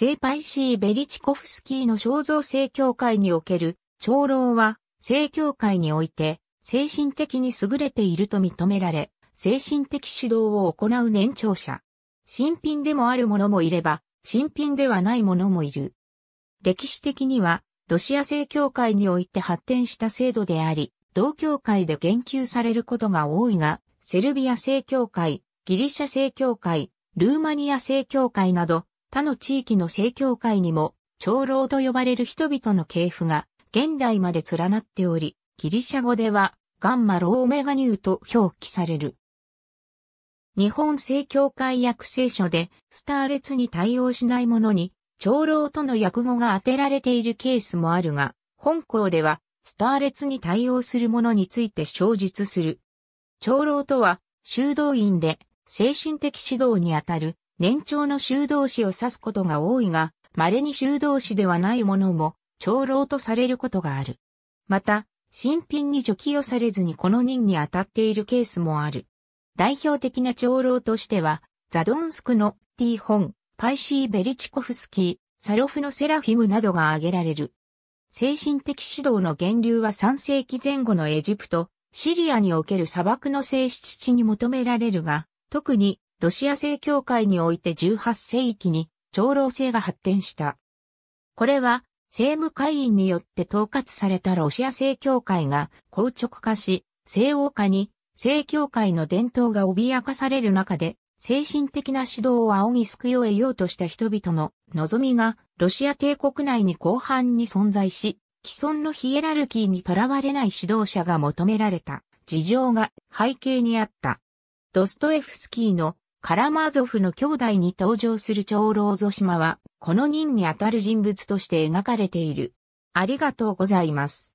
聖パイシー・ベリチコフスキーの肖像聖教会における長老は、聖教会において、精神的に優れていると認められ、精神的指導を行う年長者。新品でもあるものもいれば、新品ではないものもいる。歴史的には、ロシア正教会において発展した制度であり、同教会で言及されることが多いが、セルビア正教会、ギリシャ正教会、ルーマニア正教会など、他の地域の正教会にも、長老と呼ばれる人々の系譜が、現代まで連なっており、ギリシャ語では、ガンマローメガニューと表記される。日本正教会訳聖書で、スター列に対応しないものに、長老との訳語が当てられているケースもあるが、本校では、スター列に対応するものについて小述する。長老とは、修道院で、精神的指導にあたる年長の修道士を指すことが多いが、稀に修道士ではないものも、長老とされることがある。また、新品に除去されずにこの任に当たっているケースもある。代表的な長老としては、ザドンスクのティーホン、パイシー・ベリチコフスキー、サロフのセラフィムなどが挙げられる。精神的指導の源流は3世紀前後のエジプト、シリアにおける砂漠の性質地に求められるが、特にロシア正教会において18世紀に長老制が発展した。これは政務会員によって統括されたロシア正教会が硬直化し、西欧化に正教会の伝統が脅かされる中で、精神的な指導を仰ぎ救いを得ようとした人々の望みがロシア帝国内に広範に存在し、既存のヒエラルキーにとらわれない指導者が求められた事情が背景にあった。ドストエフスキーのカラマーゾフの兄弟に登場する長老ゾシマは、この任にあたる人物として描かれている。ありがとうございます。